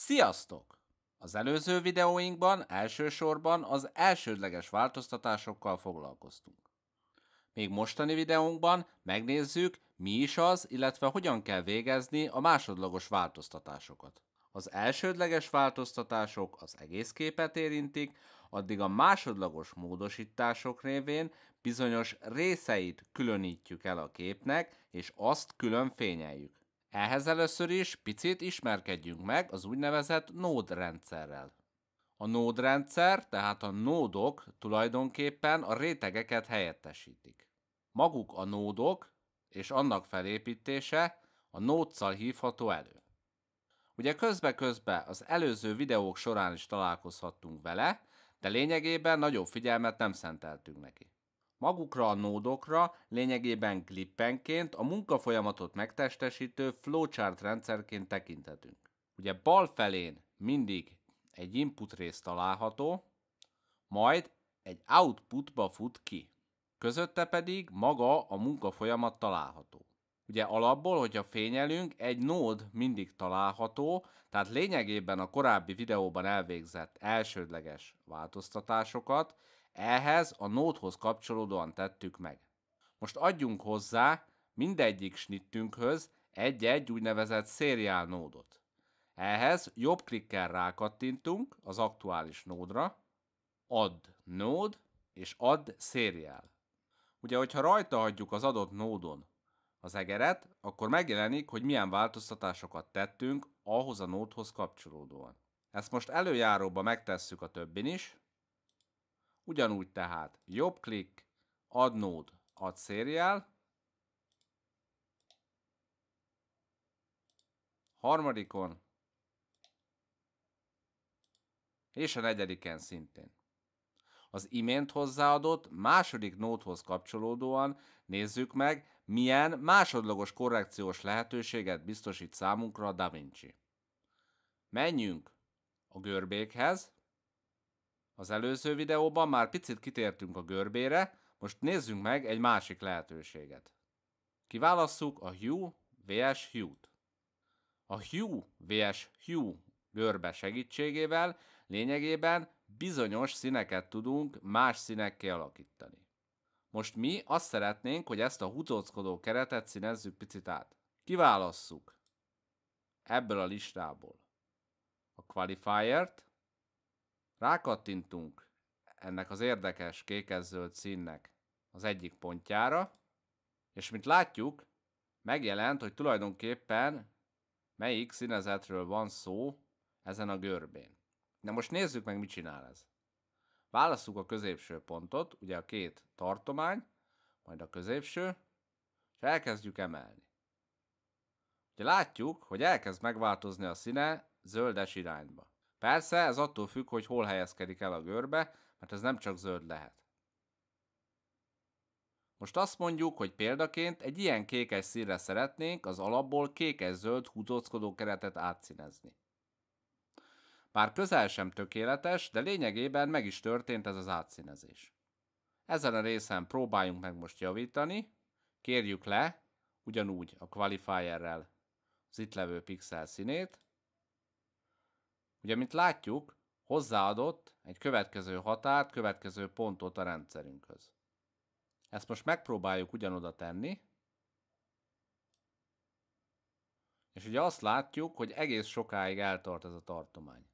Sziasztok! Az előző videóinkban elsősorban az elsődleges változtatásokkal foglalkoztunk. Még mostani videónkban megnézzük, mi is az, illetve hogyan kell végezni a másodlagos változtatásokat. Az elsődleges változtatások az egész képet érintik, addig a másodlagos módosítások révén bizonyos részeit különítjük el a képnek, és azt külön fényeljük. Ehhez először is picit ismerkedjünk meg az úgynevezett node rendszerrel. A node rendszer, tehát a nódok tulajdonképpen a rétegeket helyettesítik. Maguk a nódok és annak felépítése a nódszal hívható elő. Ugye közbe-közbe az előző videók során is találkozhattunk vele, de lényegében nagyobb figyelmet nem szenteltünk neki. Magukra a nódokra lényegében klippenként a munkafolyamatot megtestesítő flowchart rendszerként tekintetünk. Ugye bal felén mindig egy input rész található, majd egy outputba fut ki. Közötte pedig maga a munkafolyamat található. Ugye alapból, hogyha fényelünk, egy nód mindig található, tehát lényegében a korábbi videóban elvégzett elsődleges változtatásokat ehhez a nóthoz kapcsolódóan tettük meg. Most adjunk hozzá mindegyik snittünkhöz egy-egy úgynevezett szériál nódot. Ehhez jobb klikkel rákattintunk az aktuális nódra, add nód és add serial. Ugye, hogyha rajta hagyjuk az adott nódon az egeret, akkor megjelenik, hogy milyen változtatásokat tettünk ahhoz a nódhoz kapcsolódóan. Ezt most előjáróba megtesszük a többin is, Ugyanúgy tehát jobb klik, add node, add szériál. Harmadikon. És a negyediken szintén. Az imént hozzáadott második nódhoz kapcsolódóan nézzük meg, milyen másodlagos korrekciós lehetőséget biztosít számunkra a DaVinci. Menjünk a görbékhez, az előző videóban már picit kitértünk a görbére, most nézzünk meg egy másik lehetőséget. Kiválasszuk a Hue vs Hue-t. A Hue vs Hue görbe segítségével lényegében bizonyos színeket tudunk más színekké alakítani. Most mi azt szeretnénk, hogy ezt a húzóckodó keretet színezzük picit át. Kiválasszuk ebből a listából a qualifier-t, Rákattintunk ennek az érdekes kékezzöld színnek az egyik pontjára, és mint látjuk, megjelent, hogy tulajdonképpen melyik színezetről van szó ezen a görbén. Na most nézzük meg, mit csinál ez. Válasszuk a középső pontot, ugye a két tartomány, majd a középső, és elkezdjük emelni. Ugye látjuk, hogy elkezd megváltozni a színe zöldes irányba. Persze, ez attól függ, hogy hol helyezkedik el a görbe, mert ez nem csak zöld lehet. Most azt mondjuk, hogy példaként egy ilyen kékes színre szeretnénk az alapból kékes-zöld húzóckodó keretet átszínezni. Bár közel sem tökéletes, de lényegében meg is történt ez az átszínezés. Ezen a részen próbáljunk meg most javítani, kérjük le, ugyanúgy a qualifierrel az itt levő pixel színét, Ugye, mint látjuk, hozzáadott egy következő határt, következő pontot a rendszerünkhöz. Ezt most megpróbáljuk ugyanoda tenni, és ugye azt látjuk, hogy egész sokáig eltart ez a tartomány.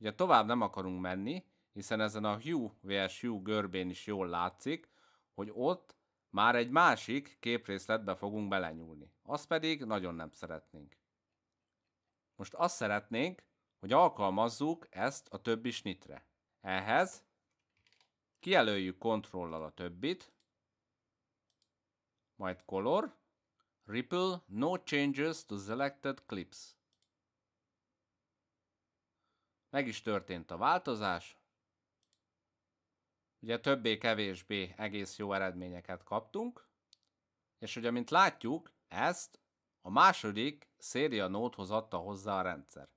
Ugye tovább nem akarunk menni, hiszen ezen a Hugh vs. Hugh görbén is jól látszik, hogy ott már egy másik képrészletbe fogunk belenyúlni. Azt pedig nagyon nem szeretnénk. Most azt szeretnénk, hogy alkalmazzuk ezt a többi snitre. Ehhez kijelöljük kontrollal a többit, majd color, ripple, no changes to selected clips. Meg is történt a változás. Ugye többé-kevésbé egész jó eredményeket kaptunk. És ugye, mint látjuk, ezt a második széria nóthoz adta hozzá a rendszer.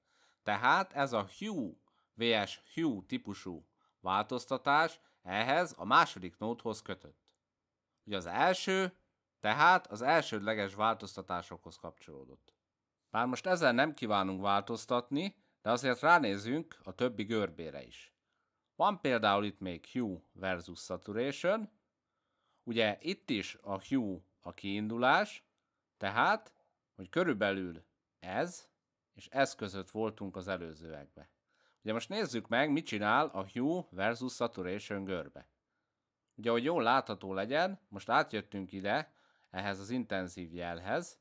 Tehát ez a Hue VS Hue típusú változtatás ehhez a második nóthoz kötött. Ugye az első, tehát az elsődleges változtatásokhoz kapcsolódott. Bár most ezzel nem kívánunk változtatni, de azért ránézzünk a többi görbére is. Van például itt még Hue versus Saturation, ugye itt is a Hue a kiindulás, tehát, hogy körülbelül ez és ez között voltunk az előzőekbe. Ugye most nézzük meg, mit csinál a Hue versus Saturation görbe. Ugye, hogy jól látható legyen, most átjöttünk ide, ehhez az intenzív jelhez,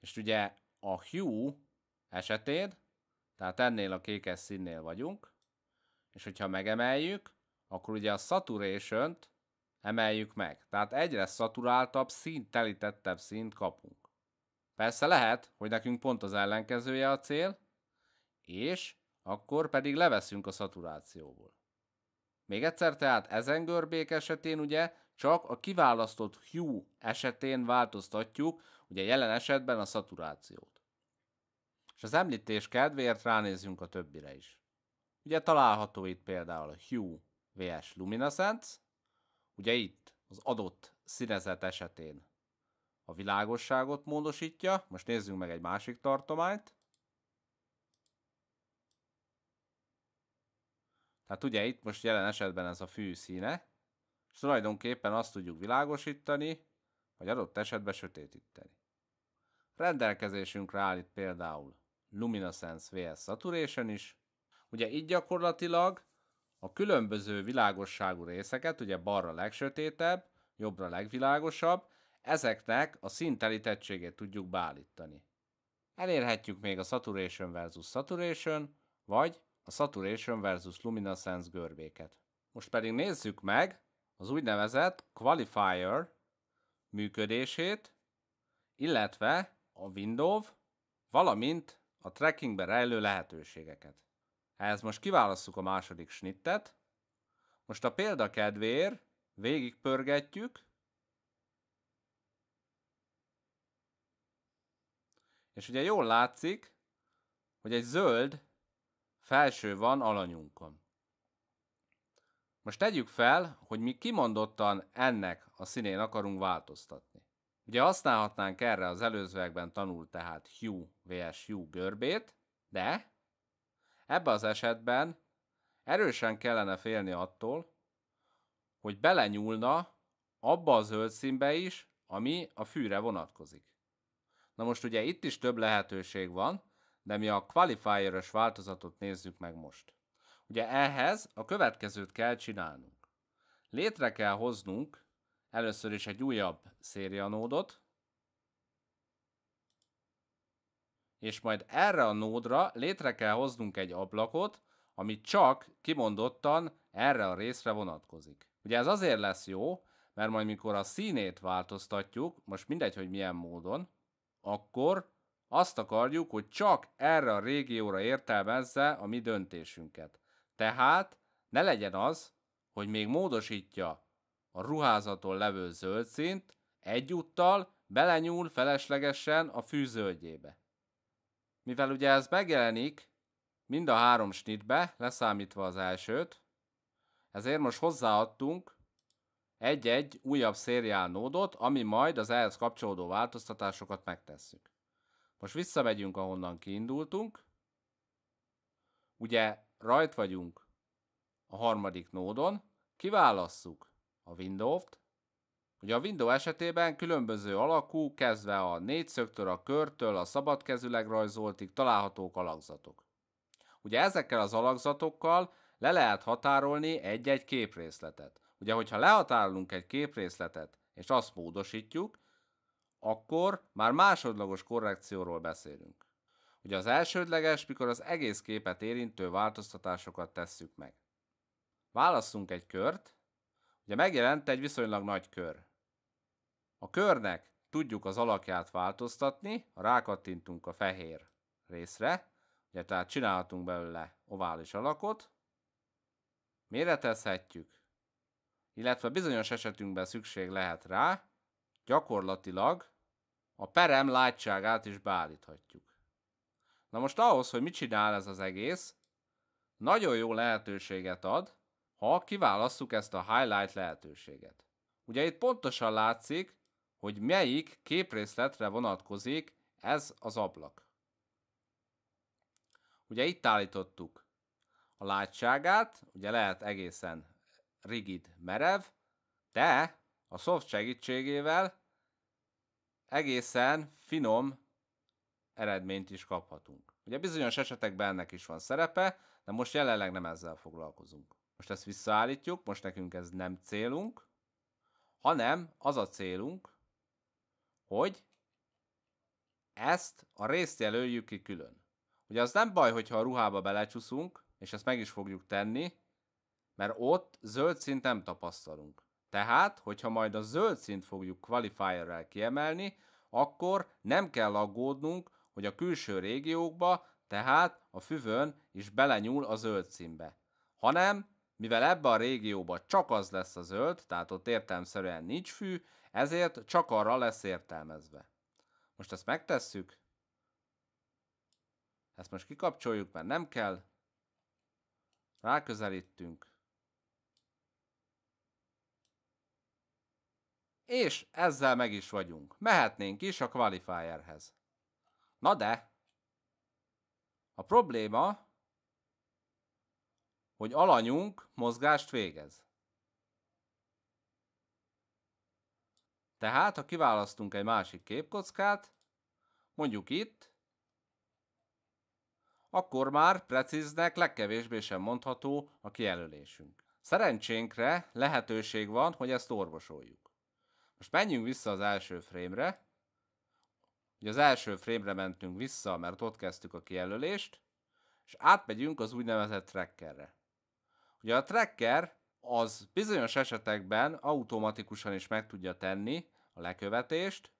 és ugye a Hue esetén tehát ennél a kékes színnél vagyunk, és hogyha megemeljük, akkor ugye a saturation emeljük meg. Tehát egyre szaturáltabb, szín telítettebb színt kapunk. Persze lehet, hogy nekünk pont az ellenkezője a cél, és akkor pedig leveszünk a szaturációból. Még egyszer tehát ezen görbék esetén ugye csak a kiválasztott hue esetén változtatjuk, ugye jelen esetben a szaturációt. És az említés kedvéért ránézzünk a többire is. Ugye található itt például a Hue vs Luminescence, ugye itt az adott színezet esetén a világosságot módosítja. Most nézzünk meg egy másik tartományt. Tehát ugye itt most jelen esetben ez a fű színe, és tulajdonképpen azt tudjuk világosítani, vagy adott esetben sötétíteni. Rendelkezésünkre állít például Luminescence vs. Saturation is. Ugye itt gyakorlatilag a különböző világosságú részeket, ugye balra legsötétebb, jobbra legvilágosabb, ezeknek a szintelítettségét tudjuk beállítani. Elérhetjük még a Saturation versus Saturation, vagy a Saturation versus Luminescence görbéket. Most pedig nézzük meg az úgynevezett Qualifier működését, illetve a Windows, valamint a trekkingben rejlő lehetőségeket. Ehhez most kiválasztjuk a második snittet. Most a példa kedvéért végigpörgetjük, és ugye jól látszik, hogy egy zöld felső van alanyunkon. Most tegyük fel, hogy mi kimondottan ennek a színén akarunk változtatni. Ugye használhatnánk erre az előzőekben tanult tehát Hugh vs. Hugh görbét, de ebbe az esetben erősen kellene félni attól, hogy belenyúlna abba a zöld színbe is, ami a fűre vonatkozik. Na most ugye itt is több lehetőség van, de mi a qualifier változatot nézzük meg most. Ugye ehhez a következőt kell csinálnunk. Létre kell hoznunk Először is egy újabb széria nódot, és majd erre a nódra létre kell hoznunk egy ablakot, ami csak kimondottan erre a részre vonatkozik. Ugye ez azért lesz jó, mert majd mikor a színét változtatjuk, most mindegy, hogy milyen módon, akkor azt akarjuk, hogy csak erre a régióra értelmezze a mi döntésünket. Tehát ne legyen az, hogy még módosítja a ruházaton levő zöld szint egyúttal belenyúl feleslegesen a fűzöldjébe. Mivel ugye ez megjelenik mind a három snitbe, leszámítva az elsőt, ezért most hozzáadtunk egy-egy újabb szériál nódot, ami majd az ehhez kapcsolódó változtatásokat megtesszük. Most visszamegyünk, ahonnan kiindultunk. Ugye rajt vagyunk a harmadik nódon, kiválasszuk a Windows-t. Ugye a Windows esetében különböző alakú, kezdve a négyszögtől, a körtől, a szabadkezűleg rajzoltig találhatók alakzatok. Ugye ezekkel az alakzatokkal le lehet határolni egy-egy képrészletet. Ugye, hogyha lehatárolunk egy képrészletet, és azt módosítjuk, akkor már másodlagos korrekcióról beszélünk. Ugye az elsődleges, mikor az egész képet érintő változtatásokat tesszük meg. Válasszunk egy kört, Ugye megjelent egy viszonylag nagy kör. A körnek tudjuk az alakját változtatni, ha rákattintunk a fehér részre, ugye tehát csinálhatunk belőle ovális alakot, méretezhetjük, illetve bizonyos esetünkben szükség lehet rá, gyakorlatilag a perem látságát is beállíthatjuk. Na most ahhoz, hogy mit csinál ez az egész, nagyon jó lehetőséget ad, ha kiválasztjuk ezt a highlight lehetőséget. Ugye itt pontosan látszik, hogy melyik képrészletre vonatkozik ez az ablak. Ugye itt állítottuk a látságát, ugye lehet egészen rigid, merev, de a soft segítségével egészen finom eredményt is kaphatunk. Ugye bizonyos esetekben ennek is van szerepe, de most jelenleg nem ezzel foglalkozunk. Most ezt visszaállítjuk, most nekünk ez nem célunk, hanem az a célunk, hogy ezt a részt jelöljük ki külön. Ugye az nem baj, hogyha a ruhába belecsúszunk, és ezt meg is fogjuk tenni, mert ott zöld szint nem tapasztalunk. Tehát, hogyha majd a zöld szint fogjuk qualifier-rel kiemelni, akkor nem kell aggódnunk, hogy a külső régiókba, tehát a füvön is belenyúl a zöld színbe, hanem mivel ebben a régióban csak az lesz a zöld, tehát ott értelmszerűen nincs fű, ezért csak arra lesz értelmezve. Most ezt megtesszük. Ezt most kikapcsoljuk, mert nem kell. Ráközelítünk. És ezzel meg is vagyunk. Mehetnénk is a qualifierhez. Na de! A probléma, hogy alanyunk mozgást végez. Tehát, ha kiválasztunk egy másik képkockát, mondjuk itt, akkor már precíznek legkevésbé sem mondható a kijelölésünk. Szerencsénkre lehetőség van, hogy ezt orvosoljuk. Most menjünk vissza az első frémre. Ugye az első frémre mentünk vissza, mert ott kezdtük a kijelölést, és átmegyünk az úgynevezett trackerre. Ugye a tracker az bizonyos esetekben automatikusan is meg tudja tenni a lekövetést,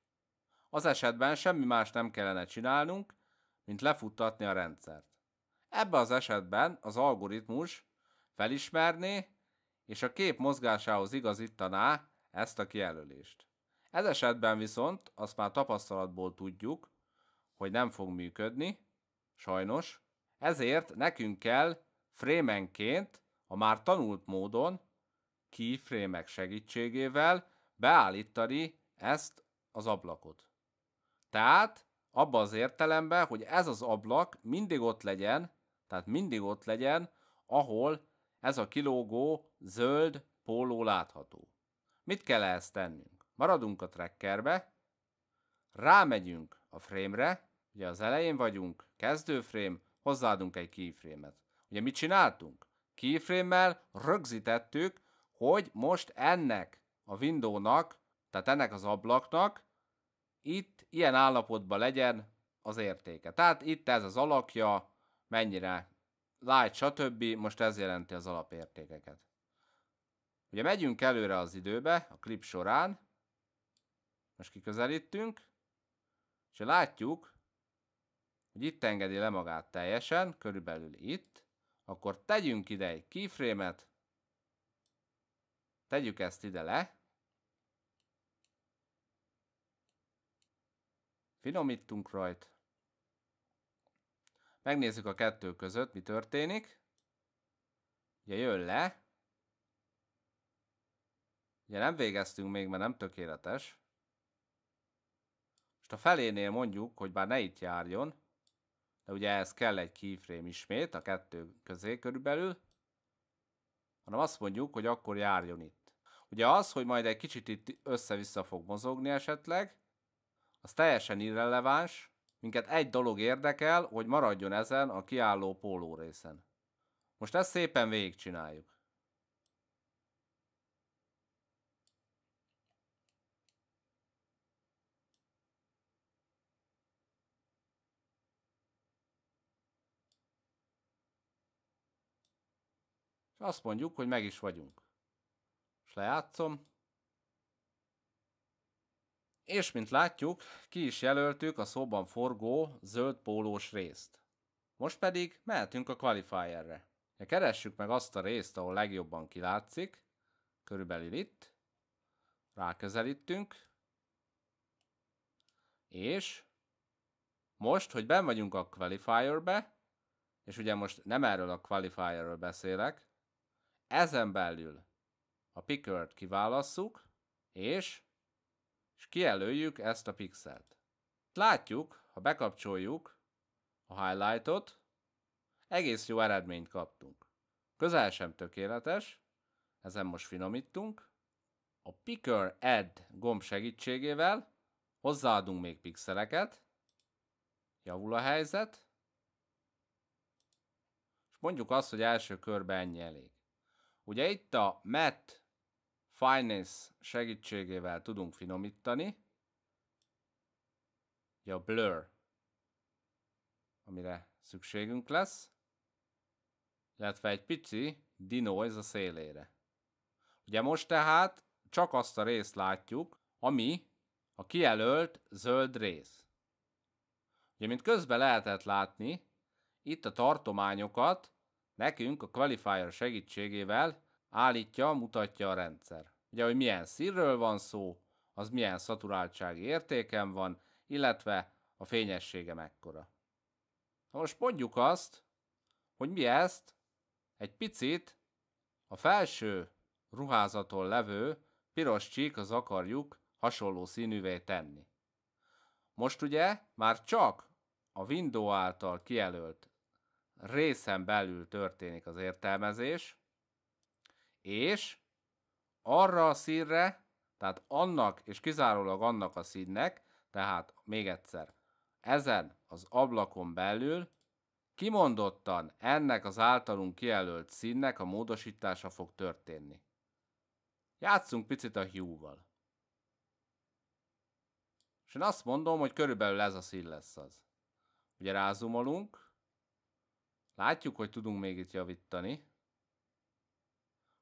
az esetben semmi más nem kellene csinálnunk, mint lefuttatni a rendszert. Ebbe az esetben az algoritmus felismerné és a kép mozgásához igazítaná ezt a kijelölést. Ez esetben viszont azt már tapasztalatból tudjuk, hogy nem fog működni, sajnos, ezért nekünk kell frémenként a már tanult módon keyframe segítségével beállítani ezt az ablakot. Tehát abba az értelemben, hogy ez az ablak mindig ott legyen, tehát mindig ott legyen, ahol ez a kilógó zöld póló látható. Mit kell ehhez tennünk? Maradunk a trackerbe, rámegyünk a frame-re, ugye az elején vagyunk, kezdőfrém, hozzáadunk egy keyframe-et. Ugye mit csináltunk? keyframe-mel rögzítettük, hogy most ennek a windownak, tehát ennek az ablaknak itt ilyen állapotban legyen az értéke. Tehát itt ez az alakja, mennyire light, stb. Most ez jelenti az alapértékeket. Ugye megyünk előre az időbe, a klip során, most kiközelítünk, és látjuk, hogy itt engedi le magát teljesen, körülbelül itt, akkor tegyünk ide egy keyframe-et. Tegyük ezt ide le. Finomítunk rajt. Megnézzük a kettő között, mi történik. Ugye jön le. Ugye nem végeztünk még, mert nem tökéletes. Most a felénél mondjuk, hogy bár ne itt járjon, de ugye ez kell egy keyframe ismét, a kettő közé körülbelül. Hanem azt mondjuk, hogy akkor járjon itt. Ugye az, hogy majd egy kicsit itt össze-vissza fog mozogni esetleg, az teljesen irreleváns. Minket egy dolog érdekel, hogy maradjon ezen a kiálló póló részen. Most ezt szépen végigcsináljuk. És azt mondjuk, hogy meg is vagyunk. És lejátszom. És mint látjuk, ki is jelöltük a szóban forgó zöld pólós részt. Most pedig mehetünk a qualifierre. Ja, keressük meg azt a részt, ahol legjobban kilátszik. Körülbelül itt. Ráközelítünk. És most, hogy ben vagyunk a qualifierbe, és ugye most nem erről a qualifierről beszélek, ezen belül a pickert kiválasszuk, és, és kijelöljük ezt a pixelt. Látjuk, ha bekapcsoljuk a highlightot, egész jó eredményt kaptunk. Közel sem tökéletes, ezen most finomítunk. A Picker Add gomb segítségével hozzáadunk még pixeleket, javul a helyzet, és mondjuk azt, hogy első körben ennyi elég. Ugye itt a Matt Finance segítségével tudunk finomítani. Ugye a Blur, amire szükségünk lesz. Illetve egy pici denoise a szélére. Ugye most tehát csak azt a részt látjuk, ami a kijelölt zöld rész. Ugye, mint közben lehetett látni, itt a tartományokat Nekünk a qualifier segítségével állítja, mutatja a rendszer. Ugye, hogy milyen szírről van szó, az milyen szaturáltsági értéken van, illetve a fényessége mekkora. Na most mondjuk azt, hogy mi ezt egy picit a felső ruházaton levő piros csík az akarjuk hasonló színűvé tenni. Most ugye már csak a window által kijelölt részen belül történik az értelmezés, és arra a színre, tehát annak és kizárólag annak a színnek, tehát még egyszer, ezen az ablakon belül kimondottan ennek az általunk kijelölt színnek a módosítása fog történni. Játszunk picit a hue-val. És én azt mondom, hogy körülbelül ez a szín lesz az. Ugye rázumolunk, Látjuk, hogy tudunk még itt javítani.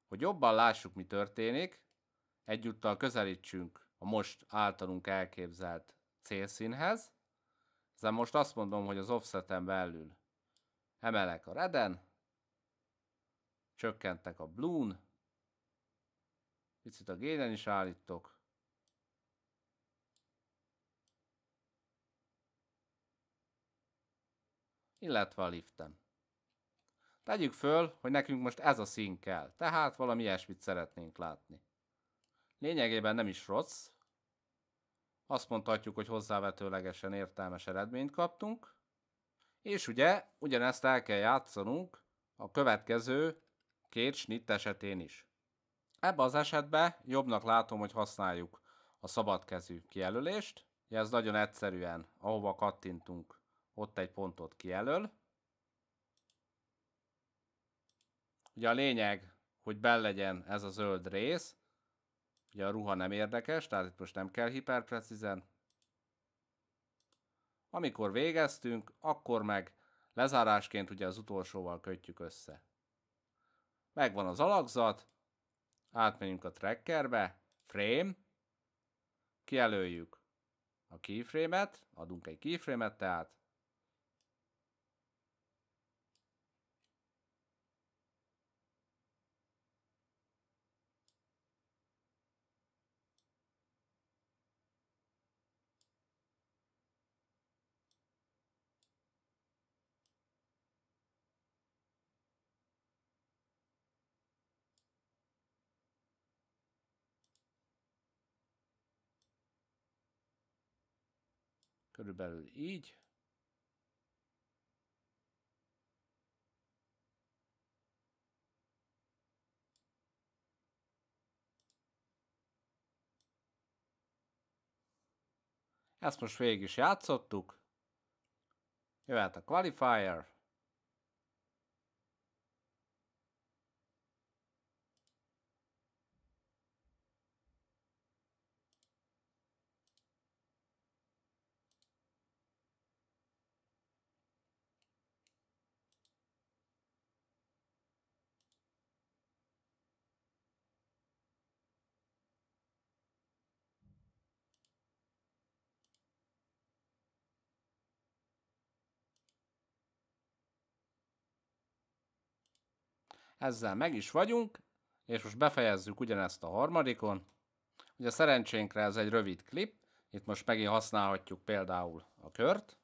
Hogy jobban lássuk, mi történik, egyúttal közelítsünk a most általunk elképzelt célszínhez. Ezen most azt mondom, hogy az offseten belül emelek a reden, csökkentek a blue-n, picit a génen is állítok, illetve a liften. Tegyük föl, hogy nekünk most ez a szín kell, tehát valami ilyesmit szeretnénk látni. Lényegében nem is rossz. Azt mondhatjuk, hogy hozzávetőlegesen értelmes eredményt kaptunk. És ugye, ugyanezt el kell játszanunk a következő két snitt esetén is. Ebben az esetben jobbnak látom, hogy használjuk a szabadkezű kijelölést. Ugye ez nagyon egyszerűen, ahova kattintunk, ott egy pontot kijelöl. Ugye a lényeg, hogy bellegyen ez a zöld rész. Ugye a ruha nem érdekes, tehát itt most nem kell hiperprecizen. Amikor végeztünk, akkor meg lezárásként ugye az utolsóval kötjük össze. Megvan az alakzat, átmenjünk a trackerbe, frame, kijelöljük a keyframe-et, adunk egy keyframe-et tehát, Körülbelül így. Ezt most végig is játszottuk. Jöhet a qualifier. Ezzel meg is vagyunk, és most befejezzük ugyanezt a harmadikon. Ugye szerencsénkre ez egy rövid klip, itt most megint használhatjuk például a kört,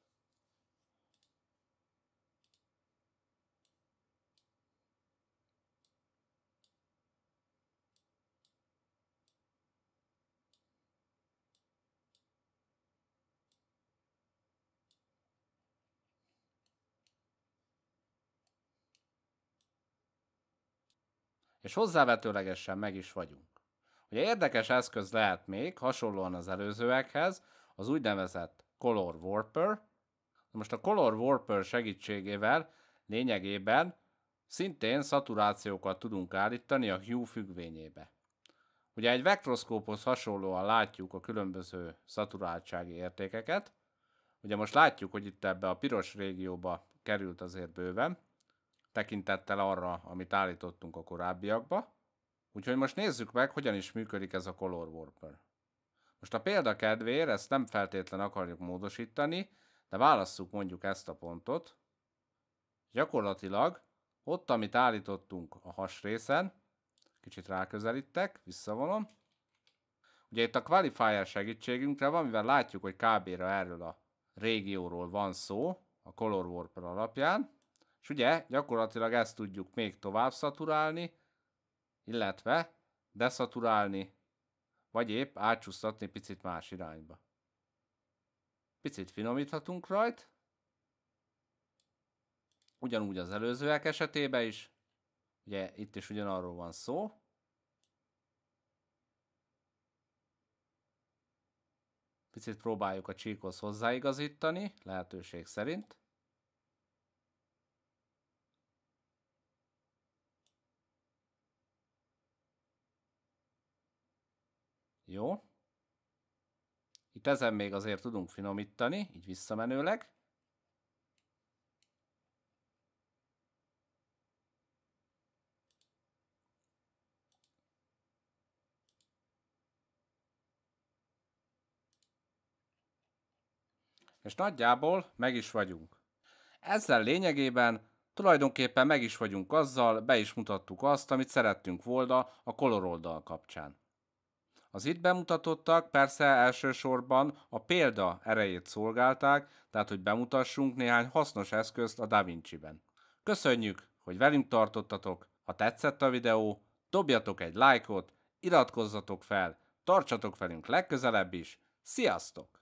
és hozzávetőlegesen meg is vagyunk. Ugye érdekes eszköz lehet még, hasonlóan az előzőekhez, az úgynevezett Color Warper. Most a Color Warper segítségével lényegében szintén szaturációkat tudunk állítani a hue függvényébe. Ugye egy vektroszkóphoz hasonlóan látjuk a különböző szaturáltsági értékeket. Ugye most látjuk, hogy itt ebbe a piros régióba került azért bőven, tekintettel arra, amit állítottunk a korábbiakba. Úgyhogy most nézzük meg, hogyan is működik ez a Color Warper. Most a példa kedvéért ezt nem feltétlen akarjuk módosítani, de válasszuk mondjuk ezt a pontot. Gyakorlatilag ott, amit állítottunk a has részen, kicsit ráközelítek, visszavonom. Ugye itt a qualifier segítségünkre van, mivel látjuk, hogy kb-ra erről a régióról van szó, a Color Warper alapján, és ugye gyakorlatilag ezt tudjuk még tovább szaturálni, illetve deszaturálni, vagy épp átcsúsztatni picit más irányba. Picit finomíthatunk rajt, ugyanúgy az előzőek esetében is, ugye itt is ugyanarról van szó, picit próbáljuk a csíkhoz hozzáigazítani, lehetőség szerint. Jó. Itt ezen még azért tudunk finomítani, így visszamenőleg. És nagyjából meg is vagyunk. Ezzel lényegében tulajdonképpen meg is vagyunk azzal, be is mutattuk azt, amit szerettünk volna a Color oldal kapcsán. Az itt bemutatottak persze elsősorban a példa erejét szolgálták, tehát hogy bemutassunk néhány hasznos eszközt a DaVinci-ben. Köszönjük, hogy velünk tartottatok, ha tetszett a videó, dobjatok egy lájkot, iratkozzatok fel, tartsatok velünk legközelebb is, sziasztok!